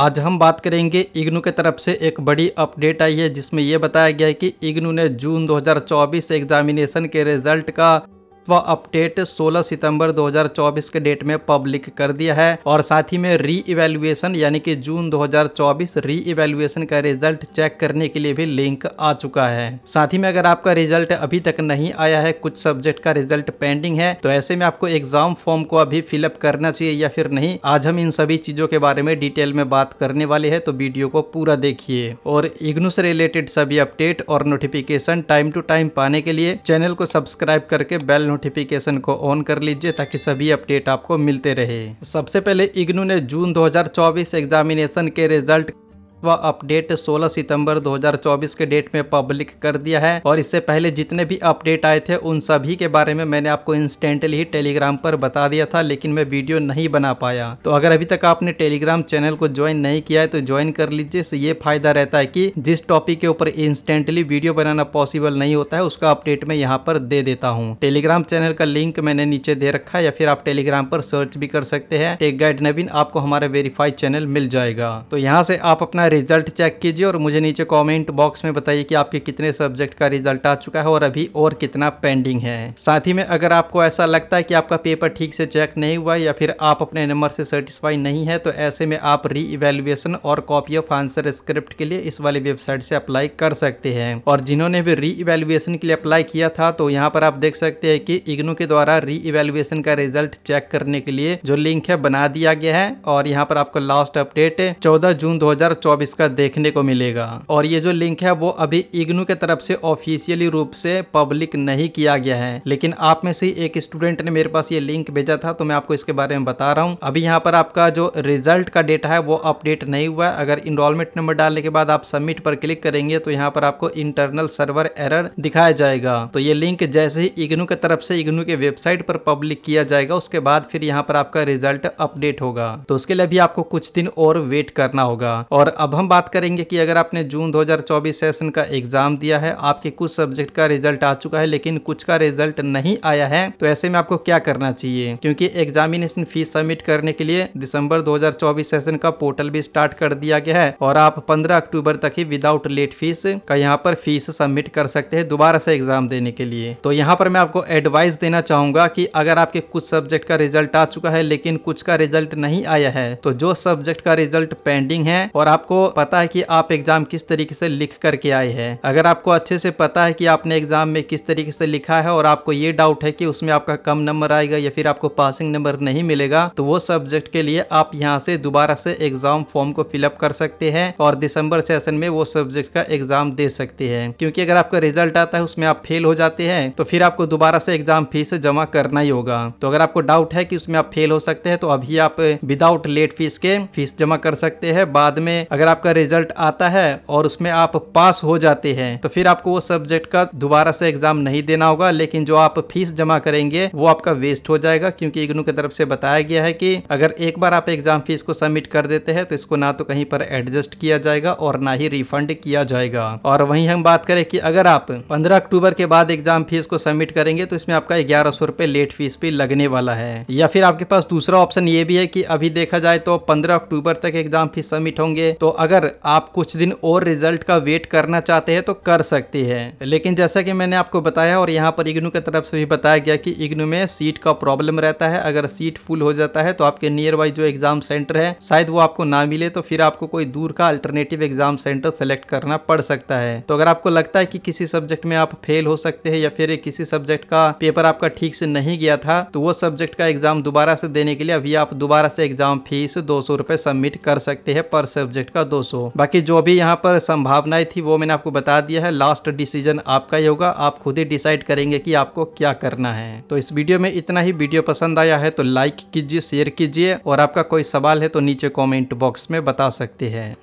आज हम बात करेंगे इग्नू के तरफ से एक बड़ी अपडेट आई है जिसमें यह बताया गया है कि इग्नू ने जून 2024 एग्जामिनेशन के रिजल्ट का व अपडेट 16 सितंबर 2024 के डेट में पब्लिक कर दिया है और साथ ही में री इवेल्युएशन यानी कि जून 2024 री इवेल्युएशन का रिजल्ट चेक करने के लिए भी लिंक आ चुका है साथ ही में अगर आपका रिजल्ट अभी तक नहीं आया है कुछ सब्जेक्ट का रिजल्ट पेंडिंग है तो ऐसे में आपको एग्जाम फॉर्म को अभी फिलअप करना चाहिए या फिर नहीं आज हम इन सभी चीजों के बारे में डिटेल में बात करने वाले है तो वीडियो को पूरा देखिए और इग्नू से रिलेटेड सभी अपडेट और नोटिफिकेशन टाइम टू टाइम पाने के लिए चैनल को सब्सक्राइब करके बेल नोटिफिकेशन को ऑन कर लीजिए ताकि सभी अपडेट आपको मिलते रहे सबसे पहले इग्नू ने जून 2024 एग्जामिनेशन के रिजल्ट सातवां अपडेट 16 सितंबर 2024 के डेट में पब्लिक कर दिया है और इससे पहले जितने भी अपडेट आए थे उन सभी के बारे में मैंने आपको इंस्टेंटली ही टेलीग्राम पर बता दिया था लेकिन मैं वीडियो नहीं बना पाया तो अगर अभी तक आपने टेलीग्राम चैनल को ज्वाइन नहीं किया है तो ज्वाइन कर लीजिए ये फायदा रहता है की जिस टॉपिक के ऊपर इंस्टेंटली वीडियो बनाना पॉसिबल नहीं होता है उसका अपडेट मैं यहाँ पर दे देता हूँ टेलीग्राम चैनल का लिंक मैंने नीचे दे रखा है या फिर आप टेलीग्राम पर सर्च भी कर सकते हैं टेक गाइड नवीन आपको हमारा वेरीफाइड चैनल मिल जाएगा तो यहाँ से आप अपना रिज़ल्ट चेक कीजिए और मुझे नीचे कमेंट बॉक्स में बताइए कि आपके कितने सब्जेक्ट का रिज़ल्ट आ चुका है और अभी और कितना पेंडिंग है साथ ही में अगर आपको ऐसा लगता है कि आपका पेपर ठीक से चेक नहीं हुआ या फिर आप अपने नंबर से सेटिस्फाई नहीं है तो ऐसे में आप री इवेल्युएशन और कॉपी ऑफ आंसर स्क्रिप्ट के लिए इस वाली वेबसाइट से अप्लाई कर सकते हैं और जिन्होंने भी री इवेल्युएशन के लिए अप्लाई किया था तो यहाँ पर आप देख सकते हैं कि इग्नू के द्वारा री इवेल्युएशन का रिजल्ट चेक करने के लिए जो लिंक है बना दिया गया है और यहाँ पर आपको लास्ट अपडेट चौदह जून दो इसका देखने को मिलेगा और ये जो लिंक है वो अभी इग्नू के तरफ से ऑफिशियली रूप से पब्लिक नहीं किया गया है लेकिन आप में से एक स्टूडेंट ने मेरे पास ये लिंक भेजा था तो मैं आपको इसके बारे में बता रहा हूँ अभी यहाँ पर आपका जो रिजल्ट का डेटा है वो अपडेट नहीं हुआ है अगर इनरोलमेंट नंबर डालने के बाद आप सबमिट पर क्लिक करेंगे तो यहाँ पर आपको इंटरनल सर्वर एरर दिखाया जाएगा तो ये लिंक जैसे ही इग्नू के तरफ से इग्नू के वेबसाइट पर पब्लिक किया जाएगा उसके बाद फिर यहाँ पर आपका रिजल्ट अपडेट होगा तो उसके लिए भी आपको कुछ दिन और वेट करना होगा और अब अब हम बात करेंगे कि अगर आपने जून 2024 सेशन का एग्ज़ाम दिया है आपके कुछ सब्जेक्ट का रिजल्ट आ चुका है लेकिन कुछ का रिजल्ट नहीं आया है तो ऐसे में आपको क्या करना चाहिए क्योंकि एग्जामिनेशन फीस सबमिट करने के लिए दिसंबर 2024 सेशन का पोर्टल भी स्टार्ट कर दिया गया है और आप 15 अक्टूबर तक ही विदाउट लेट फीस का यहाँ पर फीस सबमिट कर सकते हैं दोबारा से एग्जाम देने के लिए तो यहाँ पर मैं आपको एडवाइस देना चाहूंगा की अगर आपके कुछ सब्जेक्ट का रिजल्ट आ चुका है लेकिन कुछ का रिजल्ट नहीं आया है तो जो सब्जेक्ट का रिजल्ट पेंडिंग है और आपको पता है कि आप एग्ज़ाम किस तरीके से लिख करके आए हैं अगर आपको अच्छे से पता है कि आपने एग्ज़ाम में किस तरीके से लिखा है और आपको ये डाउट है कि उसमें आपका कम नंबर आएगा या फिर आपको पासिंग नंबर नहीं मिलेगा तो वो सब्जेक्ट के लिए आप यहाँ से दोबारा से एग्ज़ाम फॉर्म को फिलअप कर सकते हैं और दिसंबर सेशन में वो सब्जेक्ट का एग्ज़ाम दे सकते हैं क्योंकि अगर आपका रिजल्ट आता है उसमें आप फेल हो जाते हैं तो फिर आपको दोबारा से एग्ज़ाम फीस जमा करना ही होगा तो अगर आपको डाउट है कि उसमें आप फेल हो सकते हैं तो अभी आप विदाउट लेट फीस के फीस जमा कर सकते हैं बाद में अगर आपका रिजल्ट आता है और उसमें आप पास हो जाते हैं तो फिर आपको वो सब्जेक्ट का दोबारा से एग्जाम नहीं देना होगा लेकिन जो आप फीस जमा करेंगे वो आपका वेस्ट हो जाएगा क्योंकि इग्नू की तरफ से बताया गया है कि अगर एक बार आप एग्जाम फीस को सबमिट कर देते हैं तो इसको ना तो कहीं पर एडजस्ट किया जाएगा और ना ही रिफंड किया जाएगा और वहीं हम बात करें कि अगर आप 15 अक्टूबर के बाद एग्जाम फीस को सबमिट करेंगे तो इसमें आपका ग्यारह सौ रुपए लेट फीस भी लगने वाला है या फिर आपके पास दूसरा ऑप्शन ये भी है कि अभी देखा जाए तो पंद्रह अक्टूबर तक एग्जाम फीस सबमिट होंगे तो अगर आप कुछ दिन और रिजल्ट का वेट करना चाहते हैं तो कर सकती है लेकिन जैसा कि मैंने आपको बताया और यहाँ पर इग्नू की तरफ से भी बताया गया कि इग्नू में सीट का प्रॉब्लम रहता है अगर सीट फुल हो जाता है तो आपके नियर बाई जो एग्जाम सेंटर है शायद वो आपको ना मिले तो फिर आपको कोई दूर का अल्टरनेटिव एग्जाम सेंटर सेलेक्ट करना पड़ सकता है तो अगर आपको लगता है कि किसी सब्जेक्ट में आप फेल हो सकते हैं या फिर किसी सब्जेक्ट का पेपर आपका ठीक से नहीं गया था तो वो सब्जेक्ट का एग्जाम दोबारा से देने के लिए अभी आप दोबारा से एग्जाम फीस दो सौ रुपए सबमिट कर सकते हैं पर सब्जेक्ट का होगा 200 बाकी जो भी यहाँ पर संभावनाएं थी वो मैंने आपको बता दिया है लास्ट डिसीजन आपका ही होगा आप खुद ही डिसाइड करेंगे कि आपको क्या करना है तो इस वीडियो में इतना ही वीडियो पसंद आया है तो लाइक कीजिए शेयर कीजिए और आपका कोई सवाल है तो नीचे कॉमेंट बॉक्स में बता सकते हैं